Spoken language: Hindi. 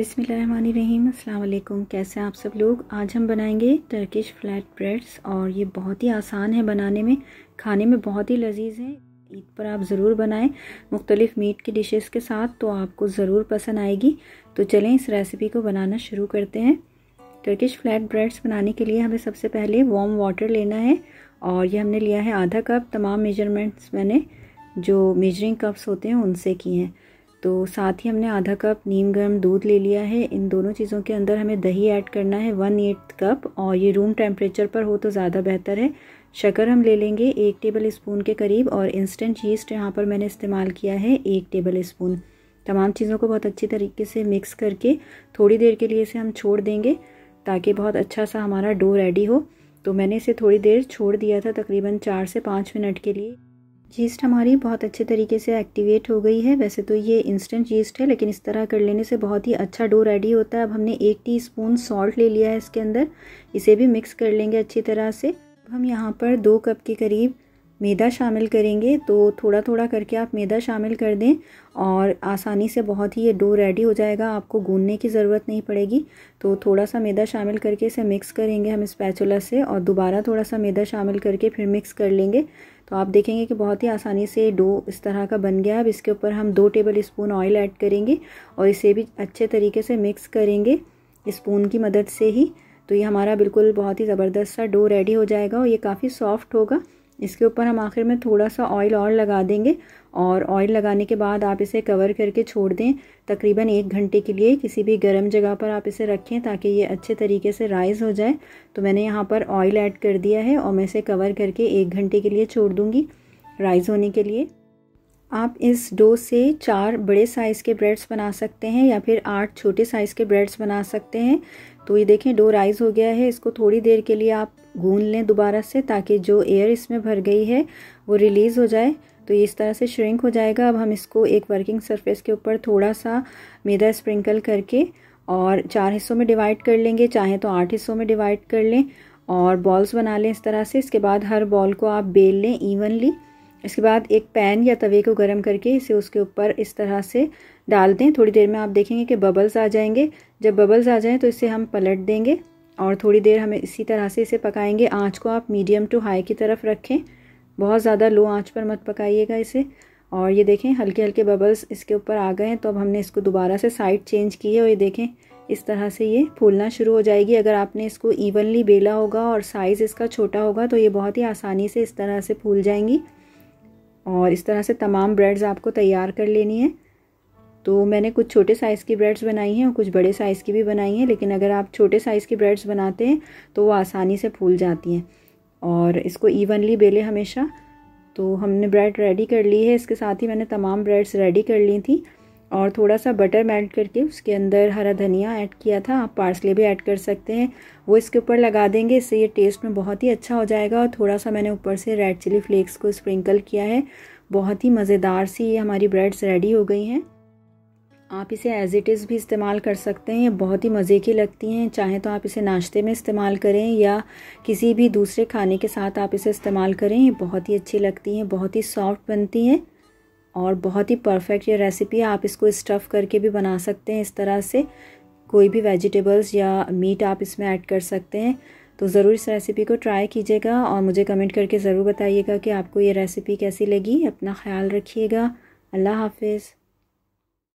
अस्सलाम वालेकुम कैसे आप सब लोग आज हम बनाएंगे टर्किश फ्लैट ब्रेड्स और ये बहुत ही आसान है बनाने में खाने में बहुत ही लजीज है ईद पर आप ज़रूर बनाएं मुख्तलिफ़ मीट की डिशेस के साथ तो आपको ज़रूर पसंद आएगी तो चलें इस रेसिपी को बनाना शुरू करते हैं टर्किश फ्लैट ब्रेड्स बनाने के लिए हमें सबसे पहले वार्म वाटर लेना है और ये हमने लिया है आधा कप तमाम मेजरमेंट्स मैंने जो मेजरिंग कप्स होते हैं उनसे किए हैं तो साथ ही हमने आधा कप नीम गर्म दूध ले लिया है इन दोनों चीज़ों के अंदर हमें दही ऐड करना है वन एट कप और ये रूम टेम्परेचर पर हो तो ज़्यादा बेहतर है शक्कर हम ले लेंगे एक टेबल स्पून के करीब और इंस्टेंट यीस्ट यहाँ पर मैंने इस्तेमाल किया है एक टेबल स्पून तमाम चीज़ों को बहुत अच्छी तरीके से मिक्स करके थोड़ी देर के लिए इसे हम छोड़ देंगे ताकि बहुत अच्छा सा हमारा डो रेडी हो तो मैंने इसे थोड़ी देर छोड़ दिया था तकरीबन चार से पाँच मिनट के लिए जीस्ट हमारी बहुत अच्छे तरीके से एक्टिवेट हो गई है वैसे तो ये इंस्टेंट जीस्ट है लेकिन इस तरह कर लेने से बहुत ही अच्छा डो रेडी होता है अब हमने एक टी स्पून सॉल्ट ले लिया है इसके अंदर इसे भी मिक्स कर लेंगे अच्छी तरह से हम यहाँ पर दो कप के करीब मैदा शामिल करेंगे तो थोड़ा थोड़ा करके आप मैदा शामिल कर दें और आसानी से बहुत ही ये डो रेडी हो जाएगा आपको गूंदने की ज़रूरत नहीं पड़ेगी तो थोड़ा सा मैदा शामिल करके इसे मिक्स करेंगे हम स्पैचुला से और दोबारा थोड़ा सा मैदा शामिल करके फिर मिक्स कर लेंगे तो आप देखेंगे कि बहुत ही आसानी से डो इस तरह का बन गया अब इसके ऊपर हम दो टेबल स्पून ऑयल ऐड करेंगे और इसे भी अच्छे तरीके से मिक्स करेंगे स्पून की मदद से ही तो ये हमारा बिल्कुल बहुत ही ज़बरदस्त सा डो रेडी हो जाएगा और ये काफ़ी सॉफ्ट होगा इसके ऊपर हम आखिर में थोड़ा सा ऑयल और लगा देंगे और ऑयल लगाने के बाद आप इसे कवर करके छोड़ दें तकरीबन एक घंटे के लिए किसी भी गर्म जगह पर आप इसे रखें ताकि ये अच्छे तरीके से राइज हो जाए तो मैंने यहाँ पर ऑयल ऐड कर दिया है और मैं इसे कवर करके एक घंटे के लिए छोड़ दूँगी राइज होने के लिए आप इस डो से चार बड़े साइज़ के ब्रेड्स बना सकते हैं या फिर आठ छोटे साइज़ के ब्रेड्स बना सकते हैं तो ये देखें डो राइज़ हो गया है इसको थोड़ी देर के लिए आप गूंद लें दोबारा से ताकि जो एयर इसमें भर गई है वो रिलीज़ हो जाए तो इस तरह से श्रिंक हो जाएगा अब हम इसको एक वर्किंग सरफेस के ऊपर थोड़ा सा मैदा स्प्रिंकल करके और चार हिस्सों में डिवाइड कर लेंगे चाहे तो आठ हिस्सों में डिवाइड कर लें और बॉल्स बना लें इस तरह से इसके बाद हर बॉल को आप बेल लें इवनली इसके बाद एक पैन या तवे को गर्म करके इसे उसके ऊपर इस तरह से डाल दें थोड़ी देर में आप देखेंगे कि बबल्स आ जाएंगे जब बबल्स आ जाएं तो इसे हम पलट देंगे और थोड़ी देर हमें इसी तरह से इसे पकाएंगे आंच को आप मीडियम टू हाई की तरफ रखें बहुत ज़्यादा लो आंच पर मत पकाइएगा इसे और ये देखें हल्के हल्के बबल्स इसके ऊपर आ गए हैं तो अब हमने इसको दोबारा से साइड चेंज की है और ये देखें इस तरह से ये फूलना शुरू हो जाएगी अगर आपने इसको इवनली बेला होगा और साइज़ इसका छोटा होगा तो ये बहुत ही आसानी से इस तरह से फूल जाएंगी और इस तरह से तमाम ब्रेड्स आपको तैयार कर लेनी है तो मैंने कुछ छोटे साइज़ की ब्रेड्स बनाई हैं और कुछ बड़े साइज़ की भी बनाई हैं लेकिन अगर आप छोटे साइज़ की ब्रेड्स बनाते हैं तो वो आसानी से फूल जाती हैं और इसको इवनली बेले हमेशा तो हमने ब्रेड रेडी कर ली है इसके साथ ही मैंने तमाम ब्रेड्स रेडी कर ली थी और थोड़ा सा बटर मेल्ट करके उसके अंदर हरा धनिया ऐड किया था आप पार्सले भी ऐड कर सकते हैं वो इसके ऊपर लगा देंगे इससे ये टेस्ट में बहुत ही अच्छा हो जाएगा और थोड़ा सा मैंने ऊपर से रेड चिली फ्लेक्स को स्प्रिंकल किया है बहुत ही मज़ेदार सी ये हमारी ब्रेड्स रेडी हो गई हैं आप इसे एज़ इट इज़ भी इस्तेमाल कर सकते हैं ये बहुत ही मज़े की लगती हैं चाहे तो आप इसे नाश्ते में इस्तेमाल करें या किसी भी दूसरे खाने के साथ आप इसे इस्तेमाल करें ये बहुत ही अच्छी लगती हैं बहुत ही सॉफ्ट बनती हैं और बहुत ही परफेक्ट ये रेसिपी है आप इसको स्टफ़ करके भी बना सकते हैं इस तरह से कोई भी वेजिटेबल्स या मीट आप इसमें ऐड कर सकते हैं तो ज़रूर इस रेसिपी को ट्राई कीजिएगा और मुझे कमेंट करके ज़रूर बताइएगा कि आपको ये रेसिपी कैसी लगी अपना ख्याल रखिएगा अल्लाह हाफिज़